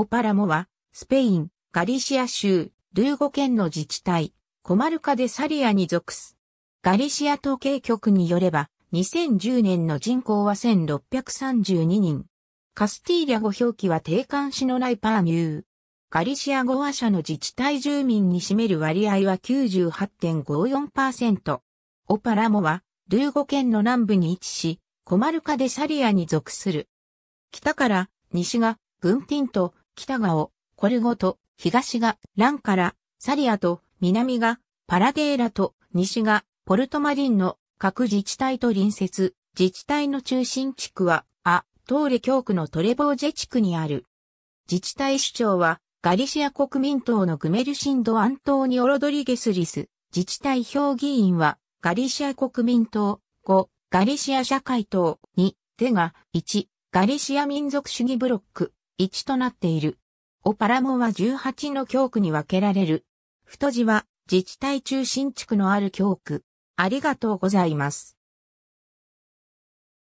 オパラモは、スペイン、ガリシア州、ルーゴ県の自治体、コマルカでサリアに属す。ガリシア統計局によれば、2010年の人口は1632人。カスティーリャ語表記は定冠シのライパーミュー。ガリシア語話者の自治体住民に占める割合は98.54%。オパラモは、ルーゴ県の南部に位置し、コマルカでサリアに属する。北から、西が、グンティンと北がを、コルゴと、東がランからサリアと、南がパラデーラと、西がポルトマリンの各自治体と隣接、自治体の中心地区は、ア、トーレ教区のトレボージェ地区にある。自治体首長は、ガリシア国民党のグメルシンド・アントーニオ・ロドリゲス・リス。自治体評議員は、ガリシア国民党、5、ガリシア社会党、2、手が、1、ガリシア民族主義ブロック。1となっている。オパラモは18の教区に分けられる。太字は自治体中心地区のある教区。ありがとうございます。